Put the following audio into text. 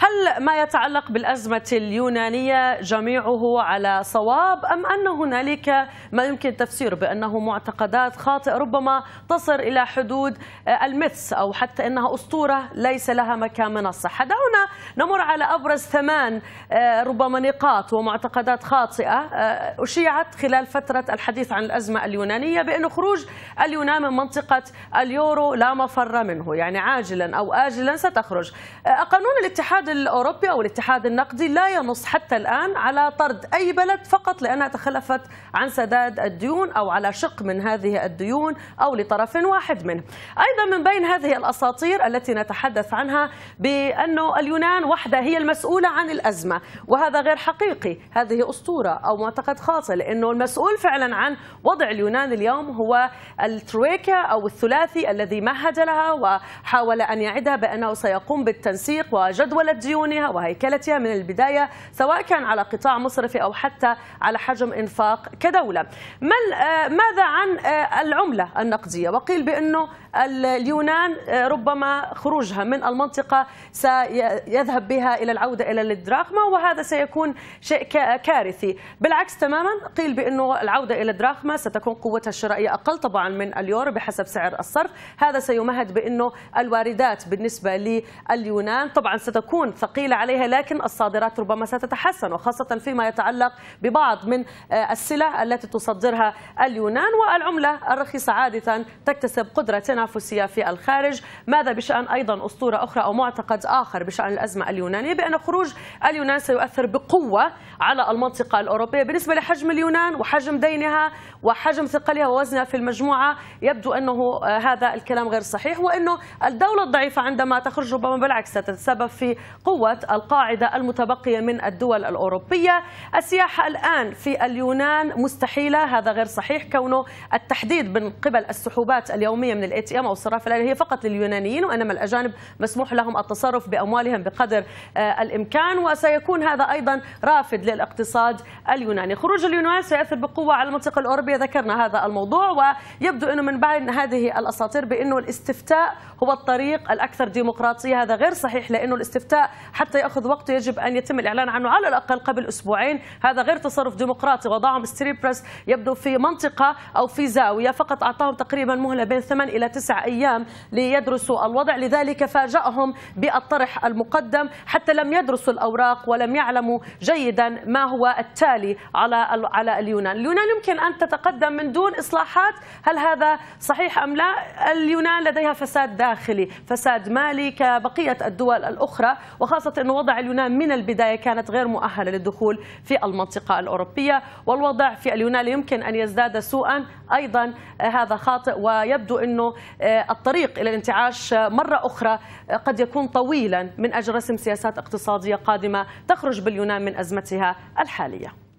هل ما يتعلق بالأزمة اليونانية جميعه على صواب أم أن هنالك ما يمكن تفسيره بأنه معتقدات خاطئة ربما تصل إلى حدود آه، المثس أو حتى أنها أسطورة ليس لها مكان من الصحة دعونا نمر على أبرز ثمان آه، ربما نقاط ومعتقدات خاطئة آه، أشيعت خلال فترة الحديث عن الأزمة اليونانية بأن خروج اليونان من منطقة اليورو لا مفر منه يعني عاجلا أو آجلا ستخرج قانون الاتحاد الأوروبي أو الاتحاد النقدي لا ينص حتى الآن على طرد أي بلد فقط لأنها تخلفت عن سداد سداد الديون أو على شق من هذه الديون أو لطرف واحد منه أيضا من بين هذه الأساطير التي نتحدث عنها بأنه اليونان وحدها هي المسؤولة عن الأزمة وهذا غير حقيقي هذه أسطورة أو معتقد خاطئ لأنه المسؤول فعلا عن وضع اليونان اليوم هو الترويكا أو الثلاثي الذي مهد لها وحاول أن يعدها بأنه سيقوم بالتنسيق وجدولة ديونها وهيكلتها من البداية سواء كان على قطاع مصرفي أو حتى على حجم إنفاق كدولة من آه، ماذا عن آه، العملة النقدية وقيل بأنه اليونان آه، ربما خروجها من المنطقة سيذهب بها إلى العودة إلى الدراخمة وهذا سيكون شيء كارثي بالعكس تماما قيل بأنه العودة إلى الدراخمة ستكون قوتها الشرائية أقل طبعا من اليورو بحسب سعر الصرف هذا سيمهد بأنه الواردات بالنسبة لليونان طبعا ستكون ثقيلة عليها لكن الصادرات ربما ستتحسن وخاصة فيما يتعلق ببعض من السلع التي تصدرها اليونان والعملة الرخيصة عادة تكتسب قدرة تنافسية في الخارج ماذا بشأن أيضا أسطورة أخرى أو معتقد آخر بشأن الأزمة اليونانية بأن خروج اليونان سيؤثر بقوة على المنطقة الأوروبية بالنسبة لحجم اليونان وحجم دينها وحجم ثقلها ووزنها في المجموعة يبدو أنه آه، هذا الكلام غير صحيح وأنه الدولة الضعيفة عندما تخرج ربما بالعكس ستتسبب في قوة القاعدة المتبقية من الدول الأوروبية السياحة الآن في اليونان مستحيل قليله هذا غير صحيح كونه التحديد من قبل السحوبات اليوميه من الاي تي ام او الصرافه الاليه هي فقط لليونانيين وانما الاجانب مسموح لهم التصرف باموالهم بقدر آه، الامكان وسيكون هذا ايضا رافد للاقتصاد اليوناني خروج اليونان سيأثر بقوة على المنطقة الأوروبية ذكرنا هذا الموضوع ويبدو أنه من بين هذه الأساطير بأنه الاستفتاء هو الطريق الأكثر ديمقراطية هذا غير صحيح لأنه الاستفتاء حتى يأخذ وقته يجب أن يتم الإعلان عنه على الأقل قبل أسبوعين هذا غير تصرف ديمقراطي وضعهم ستريبرس يبدو في منطقة أو في زاوية فقط أعطاهم تقريبا مهلة بين ثمان إلى تسع أيام ليدرسوا الوضع لذلك فاجأهم بالطرح المقدم حتى لم يدرسوا الأوراق ولم يعلموا جيدا ما هو التالي على على اليونان اليونان يمكن أن تتقدم من دون إصلاحات هل هذا صحيح أم لا اليونان لديها فساد داخلي فساد مالي كبقية الدول الأخرى وخاصة أن وضع اليونان من البداية كانت غير مؤهلة للدخول في المنطقة الأوروبية والوضع في اليونان يمكن أن يزداد سوءا أيضا آه، هذا خاطئ ويبدو أنه آه، الطريق إلى الانتعاش آه، مرة أخرى قد يكون طويلا من أجل رسم سياسات اقتصادية قادمة تخرج باليونان من أزمتها الحالية